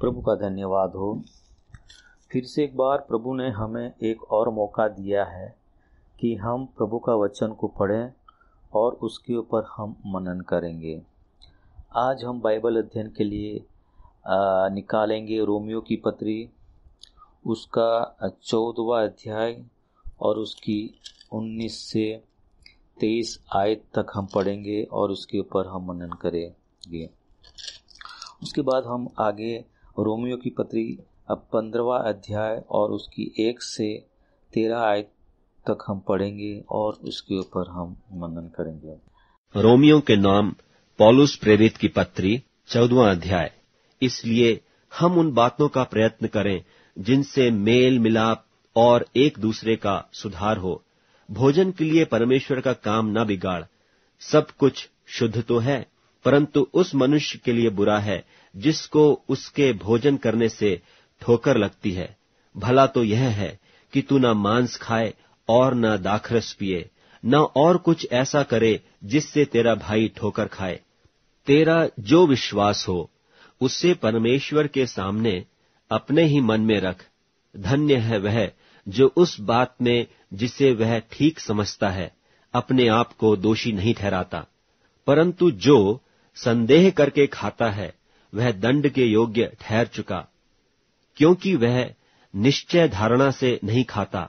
प्रभु का धन्यवाद हो फिर से एक बार प्रभु ने हमें एक और मौका दिया है कि हम प्रभु का वचन को पढ़ें और उसके ऊपर हम मनन करेंगे आज हम बाइबल अध्ययन के लिए निकालेंगे रोमियो की पत्री उसका चौदवा अध्याय और उसकी उन्नीस से तेईस आयत तक हम पढ़ेंगे और उसके ऊपर हम मनन करेंगे उसके बाद हम आगे रोमियो की पत्री अब पंद्रवा अध्याय और उसकी एक से तेरह आय तक हम पढ़ेंगे और उसके ऊपर हम मनन करेंगे रोमियो के नाम पॉलुस प्रेरित की पत्री चौदवा अध्याय इसलिए हम उन बातों का प्रयत्न करें जिनसे मेल मिलाप और एक दूसरे का सुधार हो भोजन के लिए परमेश्वर का काम न बिगाड़ सब कुछ शुद्ध तो है परंतु उस मनुष्य के लिए बुरा है जिसको उसके भोजन करने से ठोकर लगती है भला तो यह है कि तू न मांस खाए और न दाखरस पिए न और कुछ ऐसा करे जिससे तेरा भाई ठोकर खाए तेरा जो विश्वास हो उसे परमेश्वर के सामने अपने ही मन में रख धन्य है वह जो उस बात में जिसे वह ठीक समझता है अपने आप को दोषी नहीं ठहराता परंतु जो संदेह करके खाता है वह दंड के योग्य ठहर चुका क्योंकि वह निश्चय धारणा से नहीं खाता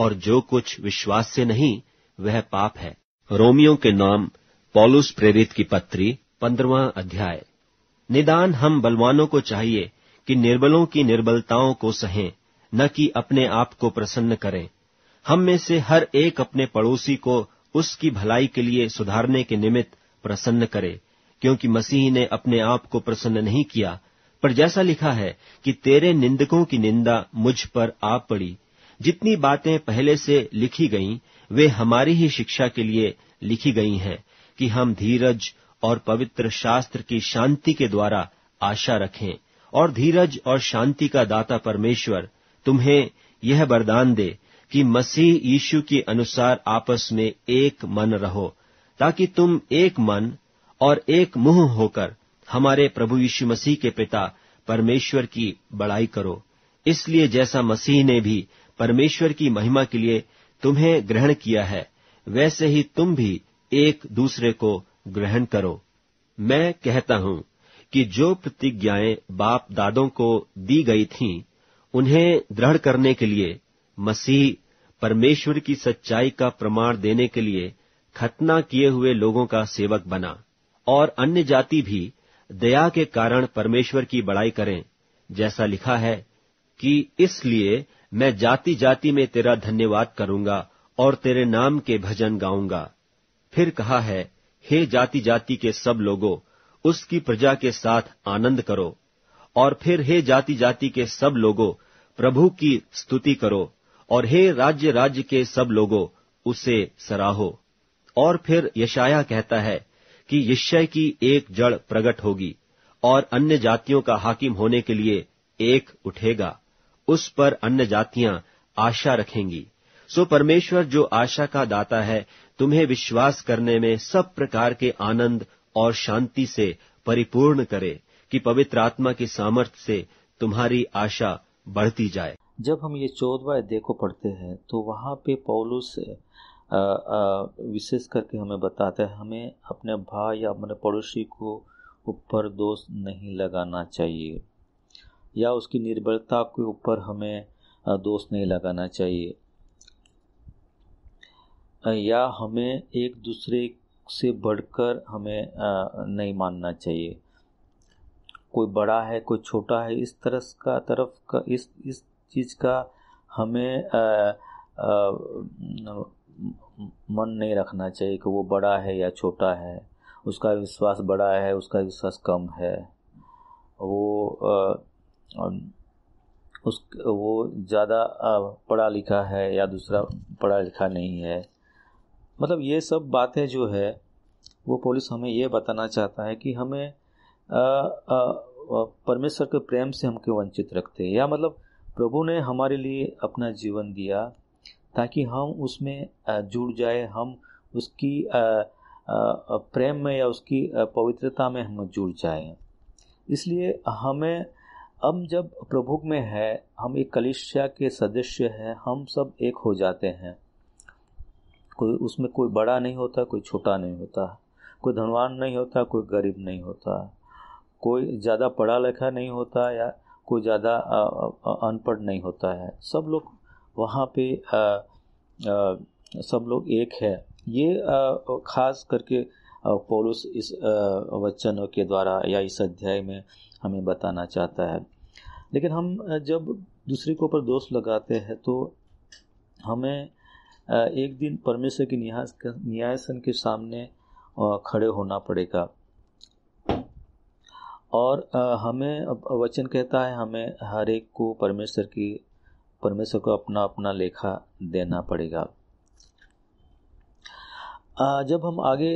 और जो कुछ विश्वास से नहीं वह पाप है रोमियो के नाम पॉलुस प्रेरित की पत्री पंद्रवा अध्याय निदान हम बलवानों को चाहिए कि निर्बलों की निर्बलताओं को सहें न कि अपने आप को प्रसन्न करें हम में से हर एक अपने पड़ोसी को उसकी भलाई के लिए सुधारने के निमित्त प्रसन्न करे क्योंकि मसीह ने अपने आप को प्रसन्न नहीं किया पर जैसा लिखा है कि तेरे निंदकों की निंदा मुझ पर आ पड़ी जितनी बातें पहले से लिखी गईं वे हमारी ही शिक्षा के लिए लिखी गई हैं कि हम धीरज और पवित्र शास्त्र की शांति के द्वारा आशा रखें और धीरज और शांति का दाता परमेश्वर तुम्हें यह वरदान दे कि मसीह यीशु के अनुसार आपस में एक मन रहो ताकि तुम एक मन और एक मुंह होकर हमारे प्रभु यीशु मसीह के पिता परमेश्वर की बड़ाई करो इसलिए जैसा मसीह ने भी परमेश्वर की महिमा के लिए तुम्हें ग्रहण किया है वैसे ही तुम भी एक दूसरे को ग्रहण करो मैं कहता हूं कि जो प्रतिज्ञाएं बाप दादों को दी गई थीं, उन्हें दृढ़ करने के लिए मसीह परमेश्वर की सच्चाई का प्रमाण देने के लिए खतना किए हुए लोगों का सेवक बना और अन्य जाति भी दया के कारण परमेश्वर की बड़ाई करें जैसा लिखा है कि इसलिए मैं जाति जाति में तेरा धन्यवाद करूंगा और तेरे नाम के भजन गाऊंगा फिर कहा है हे जाति जाति के सब लोगों उसकी प्रजा के साथ आनंद करो और फिर हे जाति जाति के सब लोगों प्रभु की स्तुति करो और हे राज्य राज्य के सब लोगों उसे सराहो और फिर यशाया कहता है कि यिशय की एक जड़ प्रकट होगी और अन्य जातियों का हाकिम होने के लिए एक उठेगा उस पर अन्य जातियां आशा रखेंगी सो परमेश्वर जो आशा का दाता है तुम्हें विश्वास करने में सब प्रकार के आनंद और शांति से परिपूर्ण करे कि पवित्र आत्मा की सामर्थ्य से तुम्हारी आशा बढ़ती जाए जब हम ये चौदवा अध्याय को पढ़ते हैं तो वहां पे पौलुस विशेष करके हमें बताता है हमें अपने भाई या अपने पड़ोसी को ऊपर दोष नहीं लगाना चाहिए या उसकी निर्बलता के ऊपर हमें दोष नहीं लगाना चाहिए या हमें एक दूसरे से बढ़कर हमें नहीं मानना चाहिए कोई बड़ा है कोई छोटा है इस तरह का तरफ का इस इस चीज़ का हमें आ, आ, मन नहीं रखना चाहिए कि वो बड़ा है या छोटा है उसका विश्वास बड़ा है उसका विश्वास कम है वो आ, उस वो ज़्यादा पढ़ा लिखा है या दूसरा पढ़ा लिखा नहीं है मतलब ये सब बातें जो है वो पुलिस हमें ये बताना चाहता है कि हमें परमेश्वर के प्रेम से हमको वंचित रखते हैं या मतलब प्रभु ने हमारे लिए अपना जीवन दिया ताकि हम उसमें जुड़ जाए हम उसकी प्रेम में या उसकी पवित्रता में हम जुड़ जाए इसलिए हमें हम जब प्रभु में है हम एक कलिशिया के सदस्य हैं हम सब एक हो जाते हैं कोई उसमें कोई बड़ा नहीं होता कोई छोटा नहीं होता कोई धनवान नहीं होता कोई गरीब नहीं होता कोई ज़्यादा पढ़ा लिखा नहीं होता या कोई ज़्यादा अनपढ़ नहीं होता है सब लोग वहाँ पे आ, आ, सब लोग एक है ये आ, खास करके पोलुस इस वचनों के द्वारा या इस अध्याय में हमें बताना चाहता है लेकिन हम जब दूसरे के ऊपर दोष लगाते हैं तो हमें एक दिन परमेश्वर की न्यायसन के सामने खड़े होना पड़ेगा और हमें वचन कहता है हमें हर एक को परमेश्वर की परमेश्वर को अपना अपना लेखा देना पड़ेगा जब हम आगे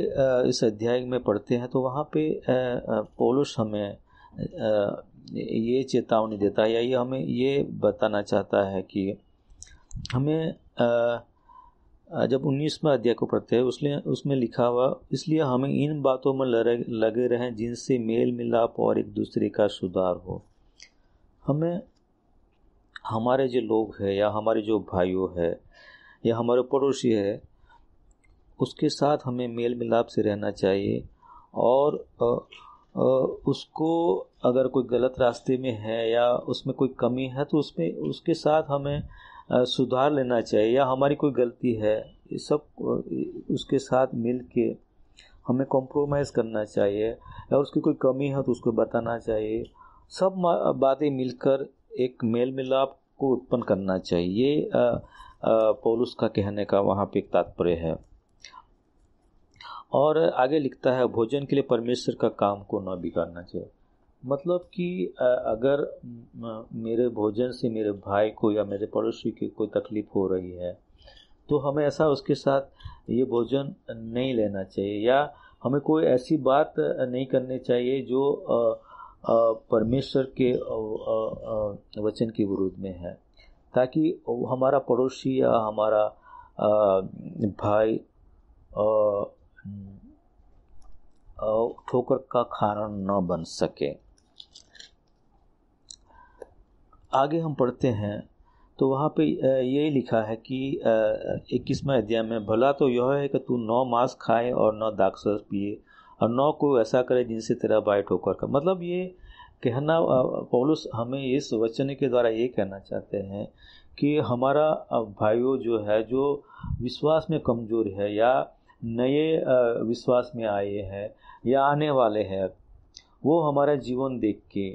इस अध्याय में पढ़ते हैं तो वहाँ पे पोलुस हमें ये चेतावनी देता है या ये हमें ये बताना चाहता है कि हमें जब उन्नीसवें अध्याय को पढ़ते हैं उसमें उसमें लिखा हुआ इसलिए हमें इन बातों में लगे रहें जिनसे मेल मिलाप और एक दूसरे का सुधार हो हमें हमारे जो लोग हैं या हमारे जो भाइयों है या हमारे पड़ोसी है उसके साथ हमें मेल मिलाप से रहना चाहिए और आ, आ, उसको अगर कोई गलत रास्ते में है या उसमें कोई कमी है तो उसमें उसके साथ हमें आ, सुधार लेना चाहिए या हमारी कोई गलती है ये सब उसके साथ मिल के हमें कॉम्प्रोमाइज़ करना चाहिए या उसकी कोई कमी है तो उसको बताना चाहिए सब बातें मिलकर एक मेल मिलाप को उत्पन्न करना चाहिए पोलुस का कहने का वहाँ पे एक तात्पर्य है और आगे लिखता है भोजन के लिए परमेश्वर का काम को न बिगाड़ना चाहिए मतलब कि अगर मेरे भोजन से मेरे भाई को या मेरे पड़ोसी की कोई तकलीफ हो रही है तो हमें ऐसा उसके साथ ये भोजन नहीं लेना चाहिए या हमें कोई ऐसी बात नहीं करनी चाहिए जो परमेश्वर के वचन के विरोध में है ताकि हमारा पड़ोसी या हमारा भाई ठोकर का कारण न बन सके आगे हम पढ़ते हैं तो वहाँ पे यही लिखा है कि इक्कीसवा अध्याय में भला तो यह है कि तू नौ मांस खाए और नौ दाक्षस पिए और नौ को ऐसा करे जिनसे तेरा भाई ठोकर का मतलब ये कहना पौलुस हमें इस वचन के द्वारा ये कहना चाहते हैं कि हमारा भाइयों जो है जो विश्वास में कमज़ोर है या नए विश्वास में आए हैं या आने वाले हैं वो हमारा जीवन देख के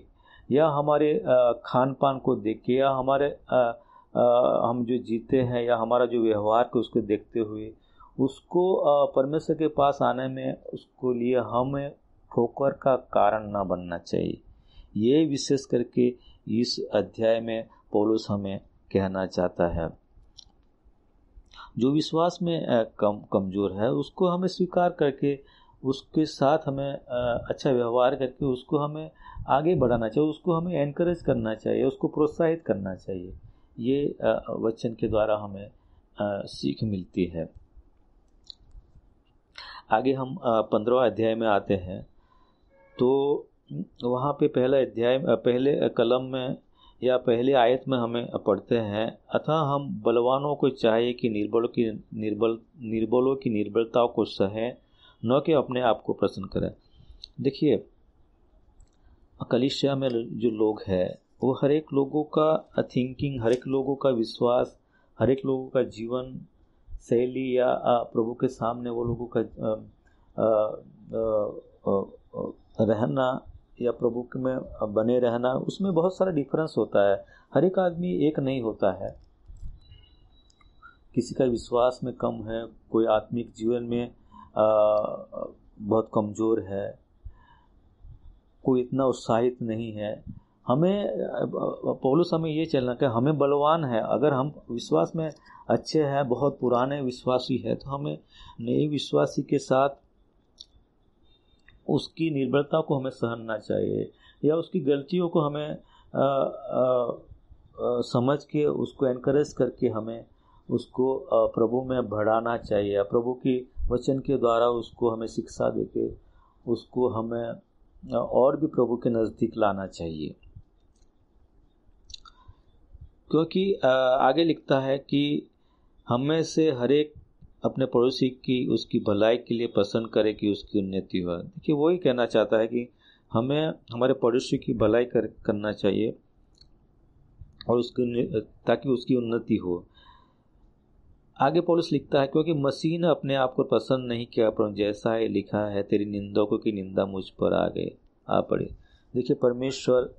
या हमारे खान पान को देख के या हमारे हम जो जीते हैं या हमारा जो व्यवहार को उसको देखते हुए उसको परमेश्वर के पास आने में उसको लिए हमें ठोकर का कारण न बनना चाहिए ये विशेष करके इस अध्याय में पोलुस हमें कहना चाहता है जो विश्वास में कम कमज़ोर है उसको हमें स्वीकार करके उसके साथ हमें अच्छा व्यवहार करके उसको हमें आगे बढ़ाना चाहिए उसको हमें एनकरेज करना चाहिए उसको प्रोत्साहित करना चाहिए ये वचन के द्वारा हमें सीख मिलती है आगे हम पंद्रवा अध्याय में आते हैं तो वहाँ पे पहला अध्याय पहले कलम में या पहले आयत में हमें पढ़ते हैं अतः हम बलवानों को चाहिए कि निर्बल की निर्बल निर्बलों की निर्बलता को सहें न कि अपने आप को प्रसन्न करें देखिए कलिशिया में जो लोग हैं वो हर एक लोगों का थिंकिंग हर एक लोगों का विश्वास हर एक लोगों का जीवन शैली या प्रभु के सामने वो लोगों का रहना या प्रभु में बने रहना उसमें बहुत सारा डिफरेंस होता है हर एक आदमी एक नहीं होता है किसी का विश्वास में कम है कोई आत्मिक जीवन में बहुत कमज़ोर है कोई इतना उत्साहित नहीं है हमें पौलुस हमें ये चलना कि हमें बलवान है अगर हम विश्वास में अच्छे हैं बहुत पुराने विश्वासी है तो हमें नए विश्वासी के साथ उसकी निर्भरता को हमें सहनना चाहिए या उसकी गलतियों को हमें आ, आ, आ, समझ के उसको एनकरेज करके हमें उसको प्रभु में बढ़ाना चाहिए प्रभु की वचन के द्वारा उसको हमें शिक्षा देके उसको हमें और भी प्रभु के नज़दीक लाना चाहिए क्योंकि आगे लिखता है कि हम में से हर एक अपने पड़ोसी की उसकी भलाई के लिए पसंद करे कि उसकी उन्नति हो देखिए वही कहना चाहता है कि हमें हमारे पड़ोसी की भलाई कर करना चाहिए और उसकी ताकि उसकी उन्नति हो आगे पॉलिस लिखता है क्योंकि मसीह ने अपने आप को पसंद नहीं किया पर जैसा है लिखा है तेरी निंदकों की निंदा मुझ पर आ गए आ पड़े देखिए परमेश्वर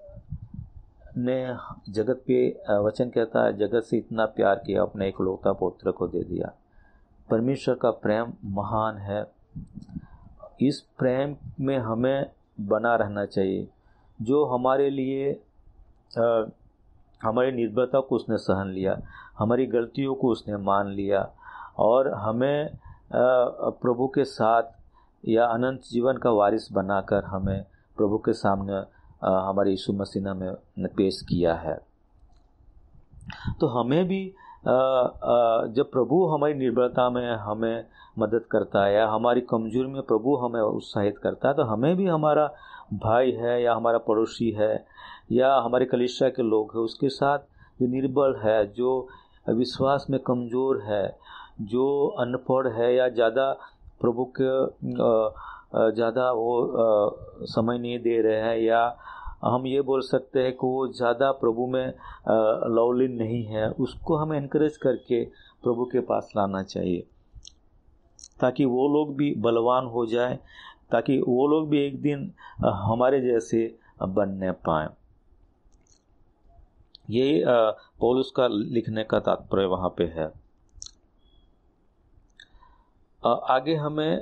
ने जगत पे वचन कहता है जगत से इतना प्यार किया अपने इकलौता पुत्र को दे दिया परमेश्वर का प्रेम महान है इस प्रेम में हमें बना रहना चाहिए जो हमारे लिए हमारी निर्भरता को उसने सहन लिया हमारी गलतियों को उसने मान लिया और हमें आ, प्रभु के साथ या अनंत जीवन का वारिस बनाकर हमें प्रभु के सामने हमारे यीशु मसीह ने हमें पेश किया है तो हमें भी जब प्रभु हमारी निर्भरता में हमें मदद करता है या हमारी कमजोरी में प्रभु हमें उत्साहित करता है तो हमें भी हमारा भाई है या हमारा पड़ोसी है या हमारे कलिशा के लोग हैं उसके साथ जो निर्बल है जो विश्वास में कमज़ोर है जो अनपढ़ है या ज़्यादा प्रभु के ज़्यादा वो समय नहीं दे रहे हैं या हम ये बोल सकते हैं कि वो ज़्यादा प्रभु में लवलिन नहीं है उसको हम इनक्रेज करके प्रभु के पास लाना चाहिए ताकि वो लोग भी बलवान हो जाए ताकि वो लोग भी एक दिन हमारे जैसे बनने पाए यही पौलुस का लिखने का तात्पर्य वहाँ पे है आगे हमें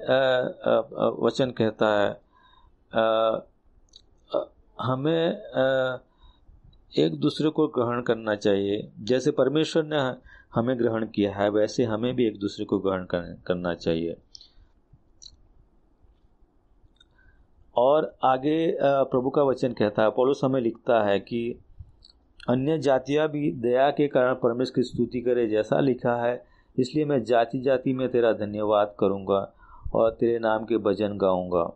वचन कहता है हमें एक दूसरे को ग्रहण करना चाहिए जैसे परमेश्वर ने हमें ग्रहण किया है वैसे हमें भी एक दूसरे को ग्रहण करना चाहिए और आगे प्रभु का वचन कहता है पोलोस हमें लिखता है कि अन्य जातियां भी दया के कारण परमेश्वर की स्तुति करे जैसा लिखा है इसलिए मैं जाति जाति में तेरा धन्यवाद करूँगा और तेरे नाम के भजन गाऊँगा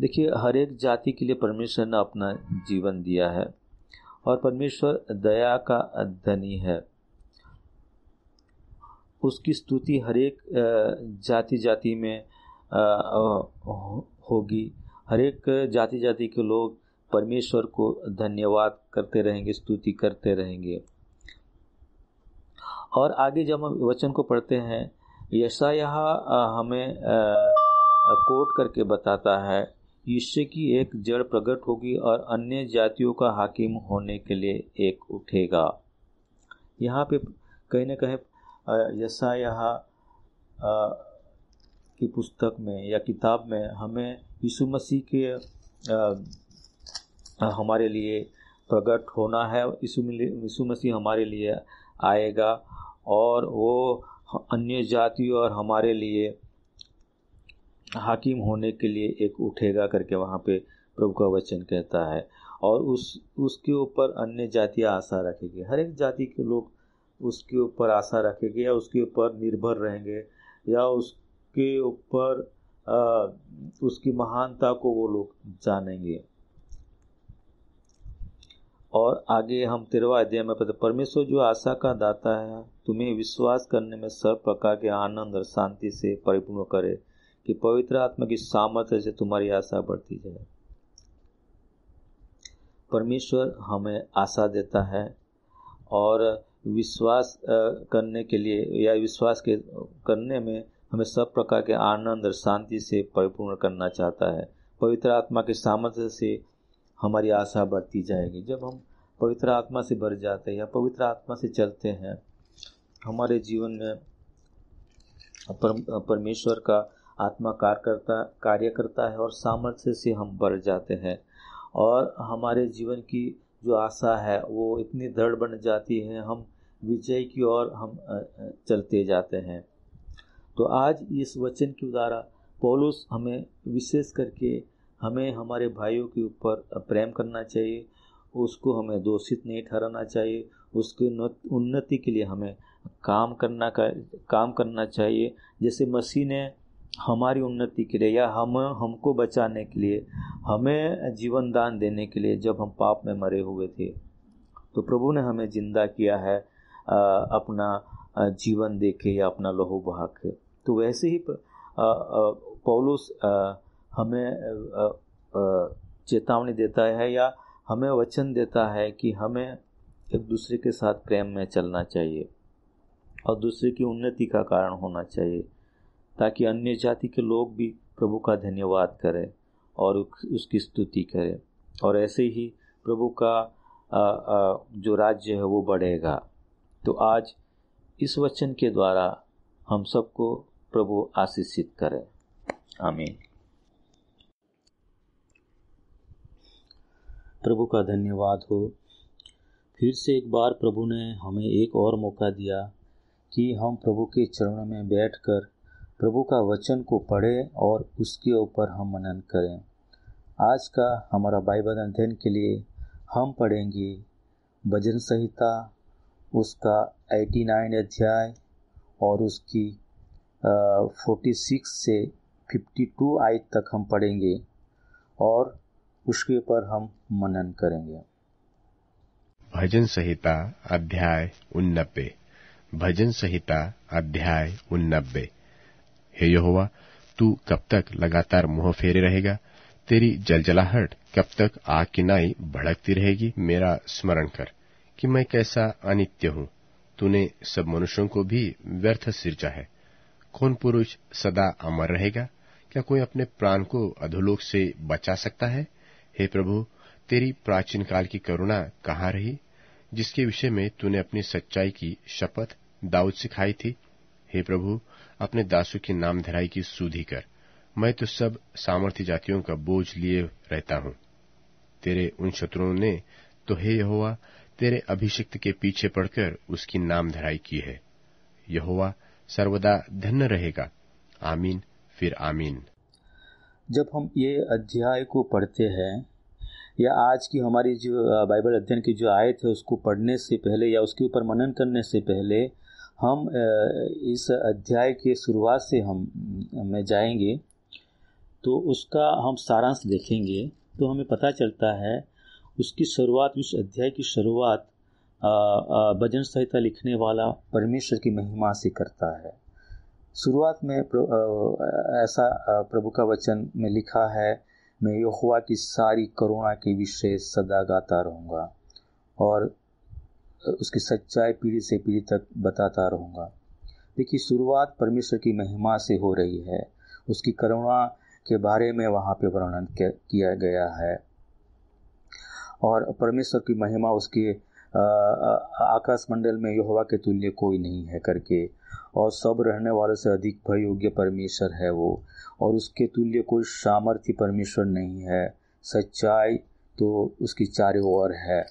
देखिए हर एक जाति के लिए परमेश्वर ने अपना जीवन दिया है और परमेश्वर दया का धनी है उसकी स्तुति हर एक जाति जाति में होगी हर एक जाति जाति के लोग परमेश्वर को धन्यवाद करते रहेंगे स्तुति करते रहेंगे और आगे जब हम वचन को पढ़ते हैं यशा यह हमें कोट करके बताता है यीशु की एक जड़ प्रकट होगी और अन्य जातियों का हाकिम होने के लिए एक उठेगा यहाँ पे कहीं ना कहीं यशा यहाँ की पुस्तक में या किताब में हमें यीशु मसीह के आ, हमारे लिए प्रकट होना है यीशु यीशु मसीह हमारे लिए आएगा और वो अन्य जातियों और हमारे लिए हाकिम होने के लिए एक उठेगा करके वहाँ पे प्रभु का वचन कहता है और उस उसके ऊपर अन्य जातियाँ आशा रखेगी हर एक जाति के लोग उसके ऊपर आशा रखेंगे या उसके ऊपर निर्भर रहेंगे या उसके ऊपर उसकी महानता को वो लोग जानेंगे और आगे हम तेरवा अध्याय में पता परमेश्वर जो आशा का दाता है तुम्हें विश्वास करने में सब प्रकार के आनंद और शांति से परिपूर्ण करे कि पवित्र आत्मा की सामर्थ्य से तुम्हारी आशा बढ़ती जाए परमेश्वर हमें आशा देता है और विश्वास करने के लिए या विश्वास के करने में हमें सब प्रकार के आनंद और शांति से परिपूर्ण करना चाहता है पवित्र आत्मा के सामर्थ्य से हमारी आशा बढ़ती जाएगी जब हम पवित्र आत्मा से भर जाते हैं या पवित्र आत्मा से चलते हैं हमारे जीवन में पर, परमेश्वर का आत्मा कार्य करता कार्य करता है और सामर्थ्य से हम भर जाते हैं और हमारे जीवन की जो आशा है वो इतनी दृढ़ बन जाती है हम विजय की ओर हम चलते जाते हैं तो आज इस वचन के द्वारा पौलुस हमें विशेष करके हमें हमारे भाइयों के ऊपर प्रेम करना चाहिए उसको हमें दोषित नहीं ठहराना चाहिए उसकी उन्नति के लिए हमें काम करना का काम करना चाहिए जैसे मसीह ने हमारी उन्नति के लिए या हम हमको बचाने के लिए हमें जीवन दान देने के लिए जब हम पाप में मरे हुए थे तो प्रभु ने हमें जिंदा किया है अपना जीवन देके या अपना लहू बहा के तो वैसे ही पौलुस हमें चेतावनी देता है या हमें वचन देता है कि हमें एक दूसरे के साथ प्रेम में चलना चाहिए और दूसरे की उन्नति का कारण होना चाहिए ताकि अन्य जाति के लोग भी प्रभु का धन्यवाद करें और उसकी स्तुति करें और ऐसे ही प्रभु का जो राज्य है वो बढ़ेगा तो आज इस वचन के द्वारा हम सबको प्रभु आशीषित करें आमीन प्रभु का धन्यवाद हो फिर से एक बार प्रभु ने हमें एक और मौका दिया कि हम प्रभु के चरण में बैठकर प्रभु का वचन को पढ़ें और उसके ऊपर हम मनन करें आज का हमारा बाइबल अध्ययन के लिए हम पढ़ेंगे भजन संहिता उसका 89 अध्याय और उसकी फोर्टी सिक्स से फिफ्टी टू आयत तक हम पढ़ेंगे और उसके ऊपर हम मनन करेंगे भजन संहिता अध्याय उन्नबे भजन संहिता अध्याय उन्नबे हे यहोवा तू कब तक लगातार मुंह फेरे रहेगा तेरी जलजलाहट कब तक आकिनाई भड़कती रहेगी मेरा स्मरण कर कि मैं कैसा अनित्य हूं तूने सब मनुष्यों को भी व्यर्थ सिर्जा है कौन पुरुष सदा अमर रहेगा क्या कोई अपने प्राण को अधोलोक से बचा सकता है हे प्रभु तेरी प्राचीन काल की करुणा कहाँ रही जिसके विषय में तूने अपनी सच्चाई की शपथ दाऊद सिखाई थी हे प्रभु अपने दासों की नामधराई की सूधी कर मैं तो सब सामर्थ्य जातियों का बोझ लिए रहता हूं तेरे उन शत्रुओं ने तो हे यहोवा तेरे अभिषिक्त के पीछे पड़कर उसकी नाम धराई की है यहोवा सर्वदा धन्य रहेगा आमीन फिर आमीन जब हम ये अध्याय को पढ़ते हैं या आज की हमारी जो बाइबल अध्ययन की जो आयत है उसको पढ़ने से पहले या उसके ऊपर मनन करने से पहले हम इस अध्याय के शुरुआत से हम में जाएंगे तो उसका हम सारांश देखेंगे तो हमें पता चलता है उसकी शुरुआत उस अध्याय की शुरुआत भजन संहिता लिखने वाला परमेश्वर की महिमा से करता है शुरुआत में ऐसा प्रभु का वचन में लिखा है मैं यहोवा की सारी करुणा के विषय सदा गाता रहूँगा और उसकी सच्चाई पीढ़ी से पीढ़ी तक बताता रहूँगा देखिए शुरुआत परमेश्वर की महिमा से हो रही है उसकी करुणा के बारे में वहाँ पे वर्णन किया गया है और परमेश्वर की महिमा उसके आकाश मंडल में यहोवा के तुल्य कोई नहीं है करके और सब रहने वाले से अधिक भय योग्य परमेश्वर है वो और उसके तुल्य कोई सामर्थ्य परमेश्वर नहीं है सच्चाई तो उसकी चारों ओर है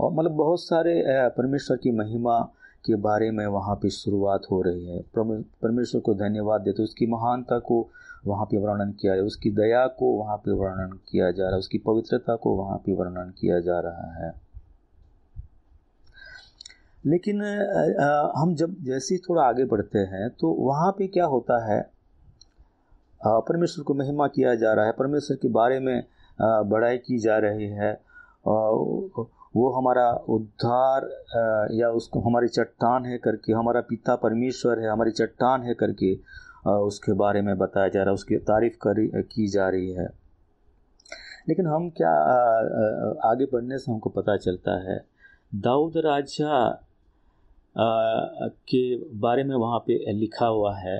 और मतलब बहुत सारे परमेश्वर की महिमा के बारे में वहाँ पे शुरुआत हो रही है परमेश्वर को धन्यवाद देते उसकी महानता को वहाँ पे वर्णन किया जा उसकी दया को वहाँ पे वर्णन किया जा रहा है उसकी पवित्रता को वहाँ पे वर्णन किया जा रहा है लेकिन हम जब जैसे ही थोड़ा आगे बढ़ते हैं तो वहाँ पे क्या होता है परमेश्वर को महिमा किया जा रहा है परमेश्वर के बारे में बड़ाई की जा रही है वो हमारा उद्धार या उसको हमारी चट्टान है करके हमारा पिता परमेश्वर है हमारी चट्टान है करके उसके बारे में बताया जा रहा है उसकी तारीफ करी की जा रही है लेकिन हम क्या आगे बढ़ने से हमको पता चलता है दाऊद राजा के बारे में वहाँ पे लिखा हुआ है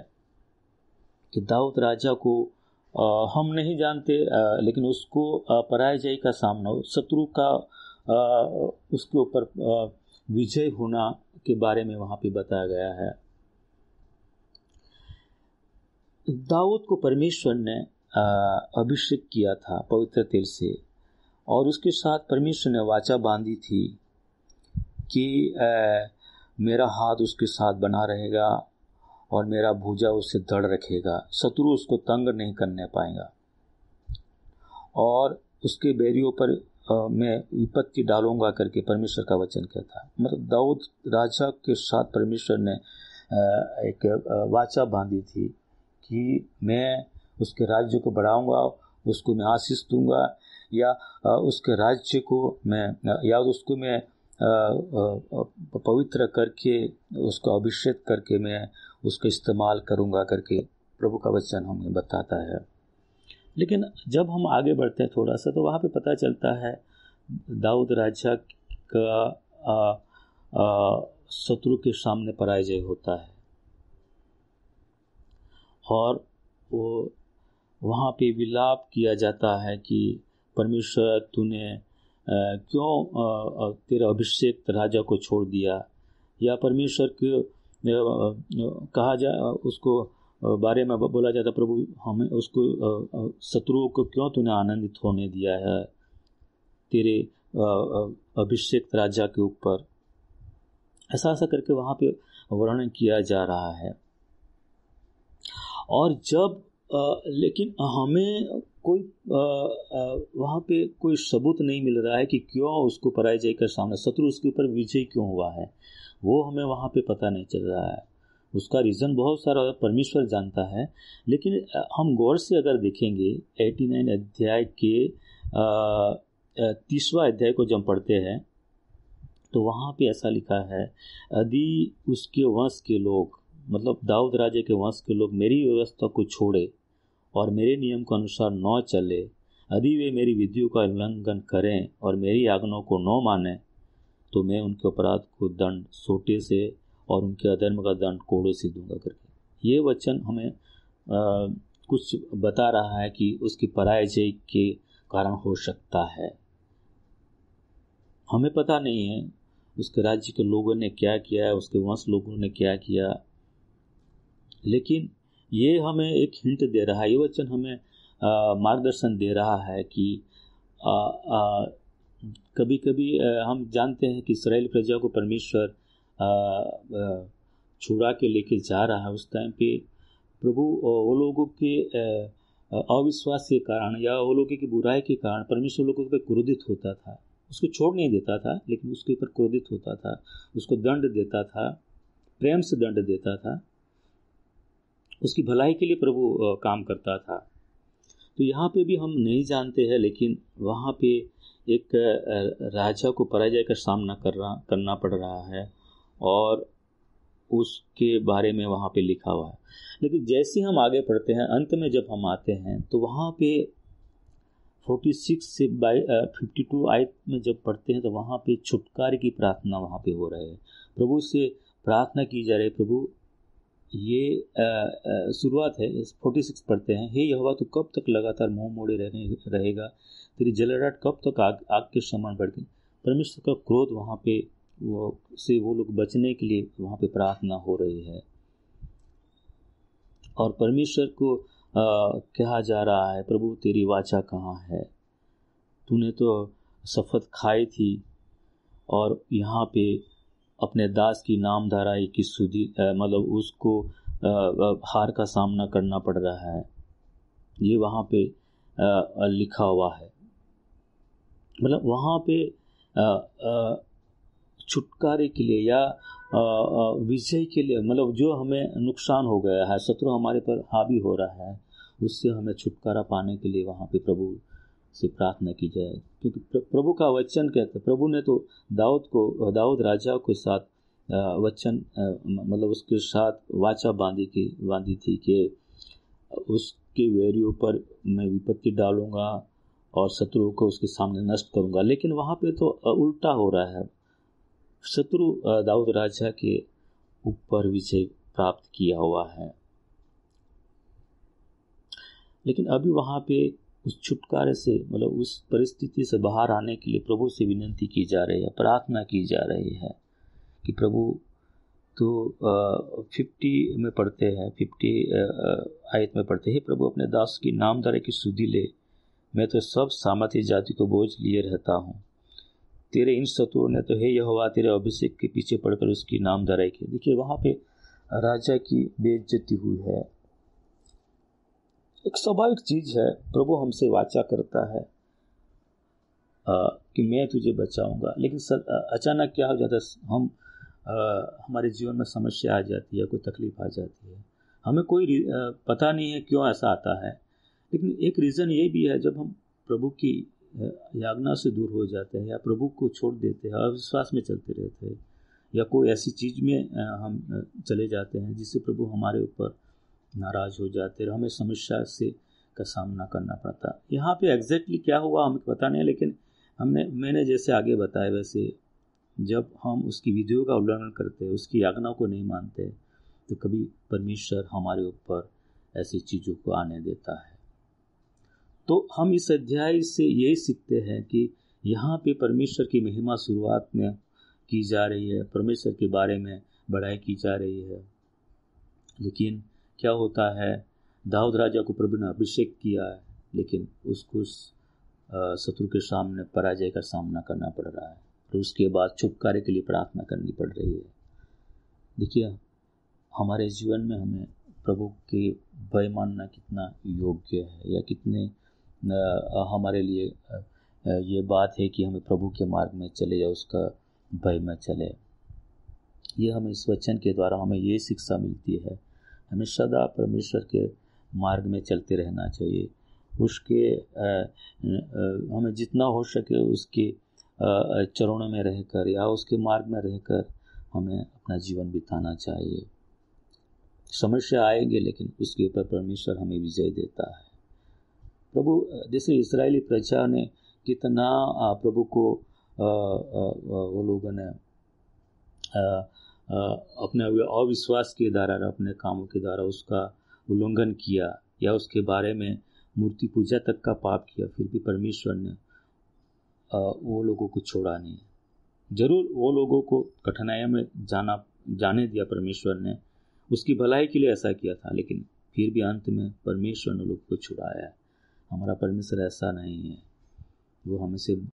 कि दाऊद राजा को हम नहीं जानते लेकिन उसको पराजय का सामना शत्रु का उसके ऊपर विजय होना के बारे में वहाँ पे बताया गया है दाऊद को परमेश्वर ने अभिषेक किया था पवित्र तेल से और उसके साथ परमेश्वर ने वाचा बांधी थी कि मेरा हाथ उसके साथ बना रहेगा और मेरा भूजा उसे दड़ रखेगा शत्रु उसको तंग नहीं करने पाएगा और उसके बैरियों पर आ, मैं विपत्ति डालूंगा करके परमेश्वर का वचन कहता है मतलब दाऊद राजा के साथ परमेश्वर ने एक वाचा बांधी थी कि मैं उसके राज्य को बढ़ाऊंगा उसको मैं आशीष दूंगा या उसके राज्य को मैं या उसको मैं पवित्र करके उसको अभिषेक करके मैं उसको इस्तेमाल करूँगा करके प्रभु का वचन हमें बताता है लेकिन जब हम आगे बढ़ते हैं थोड़ा सा तो वहाँ पे पता चलता है दाऊद राजा का शत्रु के सामने पराजय होता है और वो वहाँ पे विलाप किया जाता है कि परमेश्वर तूने क्यों तेरा अभिषेक राजा को छोड़ दिया या परमेश्वर के कहा जा उसको बारे में बोला जाता प्रभु हमें उसको शत्रुओं को क्यों तूने आनंदित होने दिया है तेरे अभिषेक राजा के ऊपर ऐसा ऐसा करके वहाँ पे वर्णन किया जा रहा है और जब लेकिन हमें कोई वहाँ पे कोई सबूत नहीं मिल रहा है कि क्यों उसको पराजय कर सामने शत्रु उसके ऊपर विजय क्यों हुआ है वो हमें वहाँ पे पता नहीं चल रहा है उसका रीज़न बहुत सारा परमेश्वर जानता है लेकिन हम गौर से अगर देखेंगे 89 अध्याय के तीसवा अध्याय को जब पढ़ते हैं तो वहाँ पे ऐसा लिखा है यदि उसके वंश के लोग मतलब दाऊद राजे के वंश के लोग मेरी व्यवस्था को छोड़े और मेरे नियम के अनुसार न चले यदि वे मेरी विधियों का उल्लंघन करें और मेरी आज्ञाओं को न माने तो मैं उनके अपराध को दंड सोटे से और उनके अधर्म का दंड कोड़े से दूंगा करके ये वचन हमें आ, कुछ बता रहा है कि उसकी पराजय के कारण हो सकता है हमें पता नहीं है उसके राज्य के लोगों ने क्या किया उसके वंश लोगों ने क्या किया लेकिन ये हमें एक हिंट दे रहा है ये वचन हमें मार्गदर्शन दे रहा है कि आ, आ, कभी कभी आ, हम जानते हैं कि इसराइल प्रजा को परमेश्वर छुड़ा के लेके जा रहा है उस टाइम पे प्रभु वो लोगों के अविश्वास के कारण या वो लोगों की बुराई के कारण परमेश्वर लोगों पर क्रोधित होता था उसको छोड़ नहीं देता था लेकिन उसके ऊपर क्रोधित होता था उसको दंड देता था प्रेम से दंड देता था उसकी भलाई के लिए प्रभु काम करता था तो यहाँ पे भी हम नहीं जानते हैं लेकिन वहाँ पे एक राजा को पराजय का सामना कर रहा करना पड़ रहा है और उसके बारे में वहाँ पे लिखा हुआ है लेकिन जैसे हम आगे पढ़ते हैं अंत में जब हम आते हैं तो वहाँ पे 46 से बाई फिफ्टी टू आयत में जब पढ़ते हैं तो वहाँ पे छुटकारे की प्रार्थना वहाँ पे हो रही है प्रभु से प्रार्थना की जा रही है प्रभु ये शुरुआत है फोर्टी सिक्स पढ़ते हैं हे यहोवा तू कब तक लगातार मुंह मोड़े रहने रहेगा तेरी जलराट कब तक आग आग के समान बढ़ गई परमेश्वर का क्रोध वहाँ पे वो से वो लोग बचने के लिए वहाँ पे प्रार्थना हो रही है और परमेश्वर को कहा जा रहा है प्रभु तेरी वाचा कहाँ है तूने तो शपथ खाई थी और यहाँ पे अपने दास की नाम धाराई की सुधी मतलब उसको हार का सामना करना पड़ रहा है ये वहाँ पे लिखा हुआ है मतलब वहाँ पे छुटकारे के लिए या विजय के लिए मतलब जो हमें नुकसान हो गया है शत्रु हमारे पर हावी हो रहा है उससे हमें छुटकारा पाने के लिए वहाँ पे प्रभु से प्रार्थना की जाए क्योंकि प्रभु का वचन कहता है प्रभु ने तो दाऊद को दाऊद राजा के साथ वचन मतलब उसके साथ वाचा बांधी की बांधी थी कि उसके वैरियों पर मैं विपत्ति डालूंगा और शत्रुओं को उसके सामने नष्ट करूंगा लेकिन वहाँ पे तो उल्टा हो रहा है शत्रु दाऊद राजा के ऊपर विजय प्राप्त किया हुआ है लेकिन अभी वहाँ पे उस छुटकारे से मतलब उस परिस्थिति से बाहर आने के लिए प्रभु से विनती की जा रही है प्रार्थना की जा रही है कि प्रभु तो फिफ्टी में पढ़ते हैं फिफ्टी आयत में पढ़ते हैं प्रभु अपने दास की नामदारे की सुधी ले मैं तो सब सामर्थ्य जाति को बोझ लिए रहता हूँ तेरे इन शत्रुओं ने तो हे हुआ तेरे अभिषेक के पीछे पड़कर उसकी नाम दराई की देखिए वहाँ पे राजा की बेइज्जती हुई है एक स्वाभाविक चीज है प्रभु हमसे वाचा करता है आ, कि मैं तुझे बचाऊंगा लेकिन सर अचानक क्या हो जाता है हम आ, हमारे जीवन में समस्या आ जाती है कोई तकलीफ आ जाती है हमें कोई आ, पता नहीं है क्यों ऐसा आता है लेकिन एक रीज़न ये भी है जब हम प्रभु की याग्ना से दूर हो जाते हैं या प्रभु को छोड़ देते हैं अविश्वास में चलते रहते हैं या कोई ऐसी चीज़ में हम चले जाते हैं जिससे प्रभु हमारे ऊपर नाराज़ हो जाते और हमें समस्या से का सामना करना पड़ता यहाँ पे एग्जैक्टली क्या हुआ हमें पता नहीं लेकिन हमने मैंने जैसे आगे बताया वैसे जब हम उसकी विधियों का उल्लंघन करते हैं उसकी आज्ञाओं को नहीं मानते तो कभी परमेश्वर हमारे ऊपर ऐसी चीज़ों को आने देता है तो हम इस अध्याय से यही सीखते हैं कि यहाँ पे परमेश्वर की महिमा शुरुआत में की जा रही है परमेश्वर के बारे में बढ़ाई की जा रही है लेकिन क्या होता है दाऊद राजा को प्रभु ने अभिषेक किया है लेकिन उसको शत्रु के सामने पराजय का सामना करना पड़ रहा है और उसके बाद छुपकारे के लिए प्रार्थना करनी पड़ रही है देखिए हमारे जीवन में हमें प्रभु के भय मानना कितना योग्य है या कितने हमारे लिए ये बात है कि हमें प्रभु के मार्ग में चले या उसका भय में चले ये हमें इस वचन के द्वारा हमें ये शिक्षा मिलती है हमें सदा परमेश्वर के मार्ग में चलते रहना चाहिए उसके हमें जितना हो सके उसके चरणों में रहकर या उसके मार्ग में रहकर हमें अपना जीवन बिताना चाहिए समस्या आएंगे लेकिन उसके ऊपर परमेश्वर हमें विजय देता है प्रभु जैसे इसराइली प्रजा ने कितना प्रभु को वो लोगों ने अपने अविश्वास के द्वारा अपने कामों के द्वारा उसका उल्लंघन किया या उसके बारे में मूर्ति पूजा तक का पाप किया फिर भी परमेश्वर ने वो लोगों को छोड़ा नहीं जरूर वो लोगों को कठिनाइयों में जाना जाने दिया परमेश्वर ने उसकी भलाई के लिए ऐसा किया था लेकिन फिर भी अंत में परमेश्वर ने लोग को छुड़ाया हमारा परमेश्वर ऐसा नहीं है वो हमें से